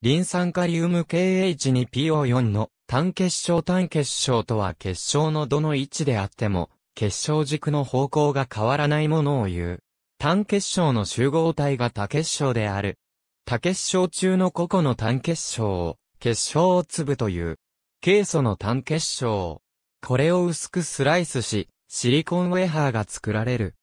リン酸カリウム KH2PO4 の単結晶単結晶とは結晶のどの位置であっても、結晶軸の方向が変わらないものを言う。単結晶の集合体が多結晶である。多結晶中の個々の単結晶を、結晶を粒という。ケイ素の単結晶。これを薄くスライスし、シリコンウェハーが作られる。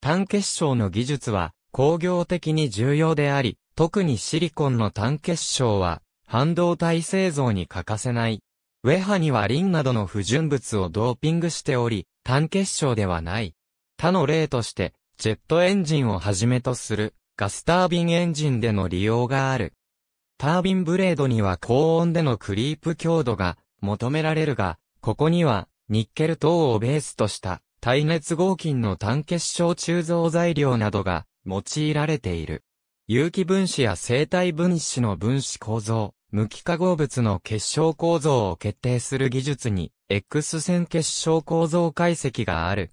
単結晶の技術は、工業的に重要であり、特にシリコンの単結晶は、半導体製造に欠かせない。ウェハにはリンなどの不純物をドーピングしており、単結晶ではない。他の例として、ジェットエンジンをはじめとする、ガスタービンエンジンでの利用がある。タービンブレードには高温でのクリープ強度が求められるが、ここには、ニッケル等をベースとした、耐熱合金の単結晶鋳造材料などが用いられている。有機分子や生体分子の分子構造、無機化合物の結晶構造を決定する技術に、X 線結晶構造解析がある。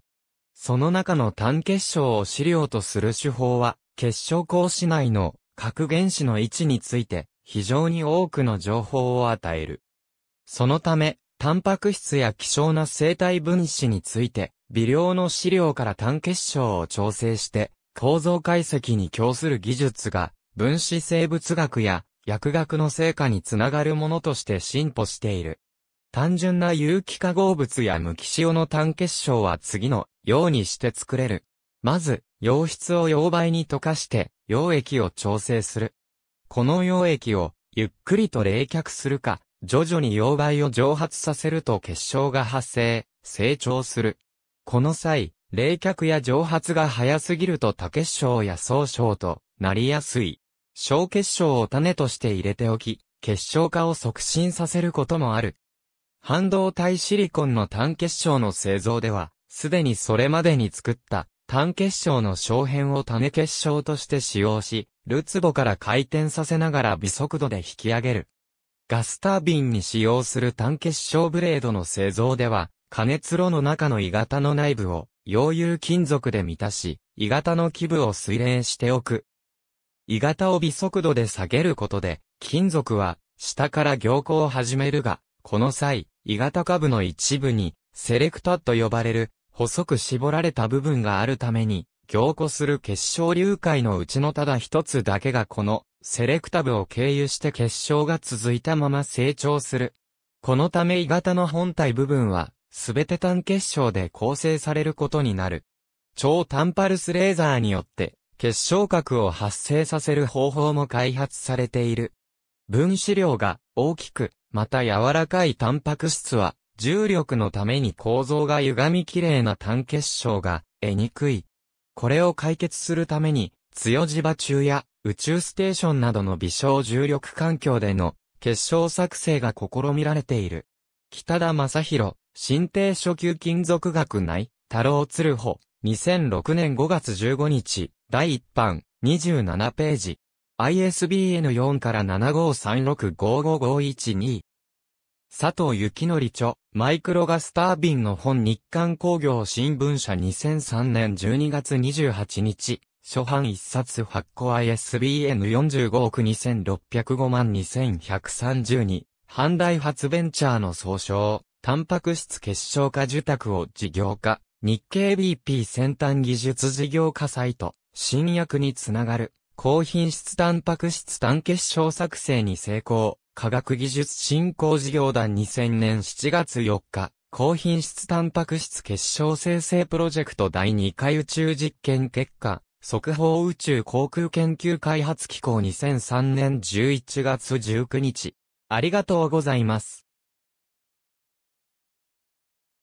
その中の単結晶を資料とする手法は、結晶格子内の核原子の位置について、非常に多くの情報を与える。そのため、タンパク質や希少な生体分子について、微量の資料から単結晶を調整して、構造解析に供する技術が、分子生物学や薬学の成果につながるものとして進歩している。単純な有機化合物や無機塩の単結晶は次のようにして作れる。まず、溶質を溶媒に溶かして、溶液を調整する。この溶液を、ゆっくりと冷却するか、徐々に溶媒を蒸発させると結晶が発生、成長する。この際、冷却や蒸発が早すぎると多結晶や総晶となりやすい。小結晶を種として入れておき、結晶化を促進させることもある。半導体シリコンの単結晶の製造では、すでにそれまでに作った単結晶の小片を種結晶として使用し、ルツボから回転させながら微速度で引き上げる。ガスタービンに使用する単結晶ブレードの製造では、加熱炉の中の鋳型の内部を溶融金属で満たし、鋳型の基部を水冷しておく。鋳型を微速度で下げることで、金属は下から凝固を始めるが、この際、鋳型下部の一部に、セレクタと呼ばれる、細く絞られた部分があるために、凝固する結晶流解のうちのただ一つだけがこの、セレクタ部を経由して結晶が続いたまま成長する。このため鋳型の本体部分は、すべて単結晶で構成されることになる。超単パルスレーザーによって、結晶核を発生させる方法も開発されている。分子量が大きく、また柔らかいタンパク質は、重力のために構造が歪みきれいな単結晶が得にくい。これを解決するために、強磁場中や宇宙ステーションなどの微小重力環境での結晶作成が試みられている。北田正宏、新定初級金属学内、太郎鶴穂、2006年5月15日、第1版、27ページ。ISBN4 から75365551-2。佐藤幸則著、マイクロガスタービンの本日刊工業新聞社2003年12月28日、初版一冊発行 ISBN45 億2605万2132、半大発ベンチャーの総称。タンパク質結晶化受託を事業化、日経 BP 先端技術事業化サイト、新薬につながる、高品質タンパク質単結晶作成に成功、科学技術振興事業団2000年7月4日、高品質タンパク質結晶生成プロジェクト第2回宇宙実験結果、速報宇宙航空研究開発機構2003年11月19日。ありがとうございます。